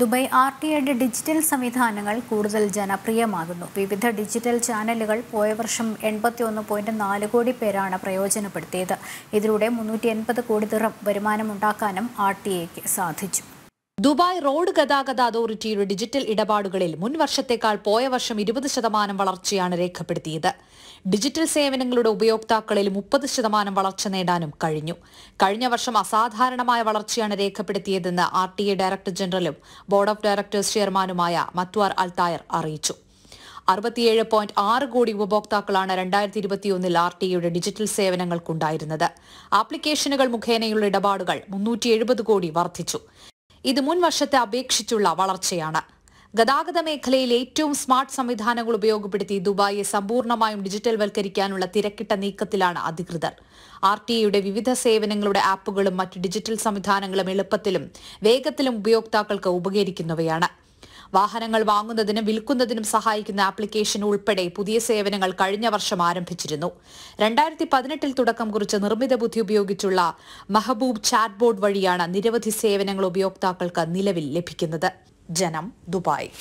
Dubai R T ഐയുടെ digital സംവിധാനങ്ങൾ കൂടുതൽ ജനപ്രിയമാകുന്നു വിവിധ ഡിജിറ്റൽ ചാനലുകൾ പോയ വർഷം എൺപത്തി ഒന്ന് പോയിന്റ് നാല് കോടി പേരാണ് പ്രയോജനപ്പെടുത്തിയത് ഇതിലൂടെ മുന്നൂറ്റി എൺപത് കോടി ദിറം വരുമാനമുണ്ടാക്കാനും ആർ ടി ഐക്ക് സാധിച്ചു ദുബായ് റോഡ് ഗതാഗത അതോറിറ്റിയുടെ ഡിജിറ്റൽ ഇടപാടുകളിൽ മുൻ വർഷത്തേക്കാൾ പോയ വർഷം ഇരുപത് ശതമാനം വളർച്ചയാണ് രേഖപ്പെടുത്തിയത് ഡിജിറ്റൽ സേവനങ്ങളുടെ ഉപയോക്താക്കളിൽ മുപ്പത് ശതമാനം വളർച്ച നേടാനും കഴിഞ്ഞു കഴിഞ്ഞ വർഷം അസാധാരണമായ വളർച്ചയാണ് രേഖപ്പെടുത്തിയതെന്ന് ആർ ടി എ ഡയറക്ടർ ജനറലും ബോർഡ് ഓഫ് ഡയറക്ടേഴ്സ് ചെയർമാനുമായ മത്വാർ അൽതായർ അറിയിച്ചു അറുപത്തിയേഴ് പോയിന്റ് ആറ് കോടി ഉപഭോക്താക്കളാണ് രണ്ടായിരത്തി ഇരുപത്തിയൊന്നിൽ ആർ ടിയുടെ ഡിജിറ്റൽ സേവനങ്ങൾക്കുണ്ടായിരുന്നത് ആപ്ലിക്കേഷനുകൾ മുഖേനയുള്ള ഇടപാടുകൾ മുന്നൂറ്റി എഴുപത് കോടി വർദ്ധിച്ചു ഇത് മുൻ വർഷത്തെ അപേക്ഷിച്ചുള്ള വളർച്ചയാണ് ഗതാഗത മേഖലയിൽ ഏറ്റവും സ്മാർട്ട് സംവിധാനങ്ങൾ ഉപയോഗപ്പെടുത്തി ദുബായെ സമ്പൂർണ്ണമായും ഡിജിറ്റൽ വൽക്കരിക്കാനുള്ള തിരക്കിട്ട നീക്കത്തിലാണ് അധികൃതർ ആർ ടി ഐയുടെ വിവിധ സേവനങ്ങളുടെ ആപ്പുകളും മറ്റ് ഡിജിറ്റൽ സംവിധാനങ്ങളും എളുപ്പത്തിലും വേഗത്തിലും ഉപയോക്താക്കൾക്ക് ഉപകരിക്കുന്നവയാണ് വാഹനങ്ങൾ വാങ്ങുന്നതിനും വിൽക്കുന്നതിനും സഹായിക്കുന്ന ആപ്ലിക്കേഷൻ ഉൾപ്പെടെ പുതിയ സേവനങ്ങൾ കഴിഞ്ഞ വർഷം ആരംഭിച്ചിരുന്നു രണ്ടായിരത്തി പതിനെട്ടിൽ തുടക്കം കുറിച്ച നിർമ്മിത ബുദ്ധി ഉപയോഗിച്ചുള്ള മഹബൂബ് ചാറ്റ് ബോർഡ് വഴിയാണ് നിരവധി സേവനങ്ങൾ ഉപയോക്താക്കൾക്ക് നിലവിൽ ലഭിക്കുന്നത് ജനം ദുബായ്